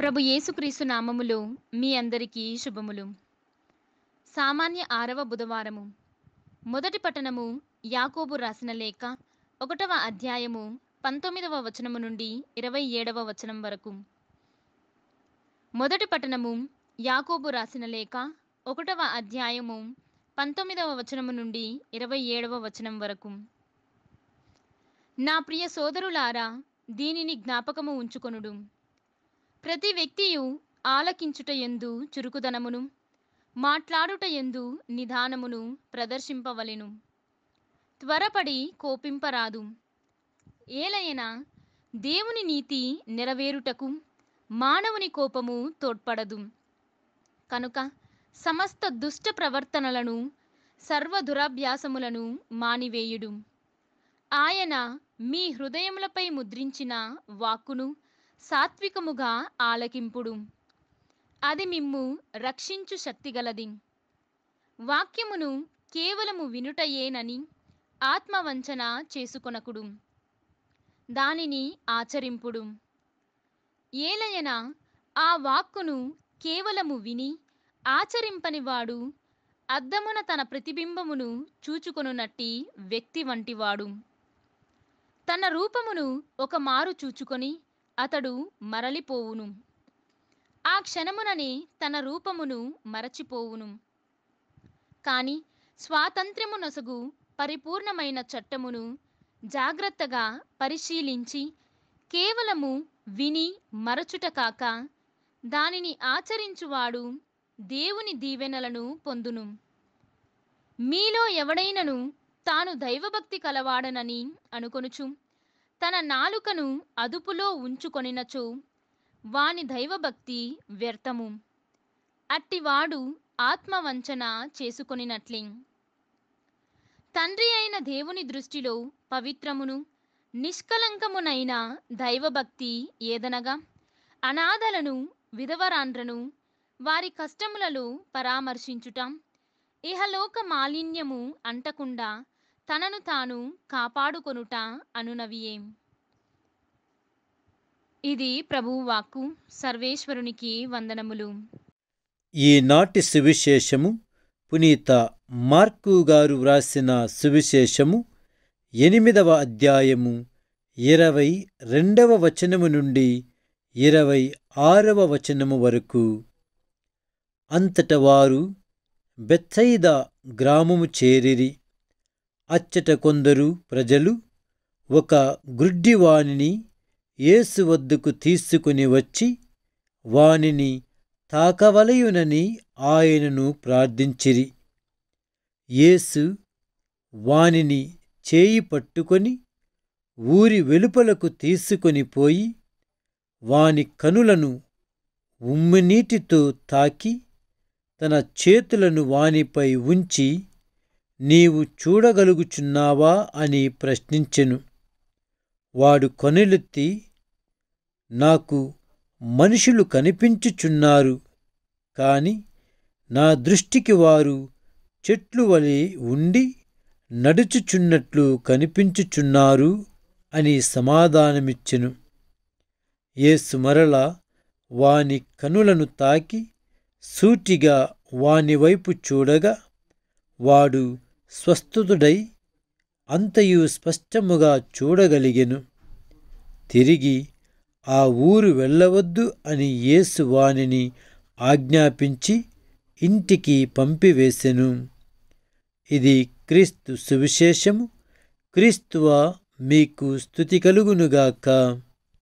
ప్రభు యేసుక్రీస్తు నామములో మీ అందరికీ శుభములు సామాన్య ఆరవ బుధవారము మొదటి పట్టణము యాకోబు రాసిన లేక ఒకటవ అధ్యాయము పంతొమ్మిదవ వచనము నుండి ఇరవై ఏడవ వచనం వరకు మొదటి పట్టణము యాకోబు రాసిన లేక ఒకటవ అధ్యాయము పంతొమ్మిదవ వచనము నుండి ఇరవై ఏడవ వచనం వరకు నా ప్రియ సోదరులారా దీనిని జ్ఞాపకము ఉంచుకొనుడు ప్రతి వ్యక్తియు ఆలకించుట ఎందు చురుకుదనమును మాట్లాడుట ఎందు నిదానమును ప్రదర్శింపవలెను త్వరపడి కోపింపరాదు ఏలైనా దేవుని నీతి నెరవేరుటకు మానవుని కోపము తోడ్పడదు కనుక సమస్త దుష్ట ప్రవర్తనలను సర్వ దురాభ్యాసములను మానివేయుడు ఆయన మీ హృదయములపై ముద్రించిన వాక్కును సాత్వికముగా ఆలకింపుడు అది మిమ్ము రక్షించు శక్తిగలది వాక్యమును కేవలము వినుటయేనని ఆత్మవంచన చేసుకొనకుడు దానిని ఆచరింపుడు ఏలయన ఆ వాక్కును కేవలము విని ఆచరింపనివాడు అద్దమున తన ప్రతిబింబమును చూచుకొనున్నట్టి వ్యక్తి వంటివాడు తన రూపమును ఒక మారు చూచుకొని అతడు మరలిపోవును ఆ క్షణముననే తన రూపమును మరచిపోవును కాని స్వాతంత్ర్యమునొసగు పరిపూర్ణమైన చట్టమును జాగ్రత్తగా పరిశీలించి కేవలము విని మరచుట కాక దానిని ఆచరించువాడు దేవుని దీవెనలను పొందును మీలో ఎవడైనను తాను దైవభక్తి కలవాడనని అనుకొనుచు తన నాలుకను అదుపులో ఉంచుకొనినచో వాని దైవభక్తి వ్యర్థము అట్టివాడు ఆత్మవంచన చేసుకొనినట్లి తండ్రి అయిన దేవుని దృష్టిలో పవిత్రమును నిష్కలంకమునైన దైవభక్తి ఏదనగా అనాథలను విధవరాండ్రను వారి కష్టములలో పరామర్శించుట ఇహలోక మాలిన్యము అంటకుండా తనను తాను కాపాడుకొనుట ఏం ఇది ప్రభువు వాక్కు సర్వేశ్వరునికి వందనములు ఈనాటి సువిశేషము పునీత మార్కు గారు వ్రాసిన సువిశేషము ఎనిమిదవ అధ్యాయము ఇరవై రెండవ వచనము నుండి ఇరవై ఆరవ వచనము వరకు అంతట వారు బెత్సైద గ్రామము చేరిరి అచ్చట కొందరు ప్రజలు ఒక గుడ్డివాణిని యేసు వద్దకు తీసుకుని వచ్చి వానిని తాకవలయునని ఆయనను ప్రార్థించిరి యేసు వానిని చేయి పట్టుకొని ఊరి వెలుపలకు తీసుకొని పోయి వాని కనులను ఉమ్మినీటితో తాకి తన చేతులను వానిపై ఉంచి నీవు చూడగలుగుచున్నావా అని ప్రశ్నించెను వాడు కనులెత్తి నాకు మనుషులు కనిపించుచున్నారు కాని నా దృష్టికి వారు చెట్లు వలె ఉండి నడుచుచున్నట్లు కనిపించుచున్నారు అని సమాధానమిచ్చెను యేసు మరలా వాని కనులను తాకి సూటిగా వానివైపు చూడగా వాడు స్వస్థుతుడై అంతయు స్పష్టముగా చూడగలిగెను తిరిగి ఆ ఊరు వెళ్ళవద్దు అని యేసు వాణిని ఆజ్ఞాపించి ఇంటికి పంపివేశెను ఇది క్రీస్తు సువిశేషము క్రీస్తువా మీకు స్థుతి కలుగునుగాక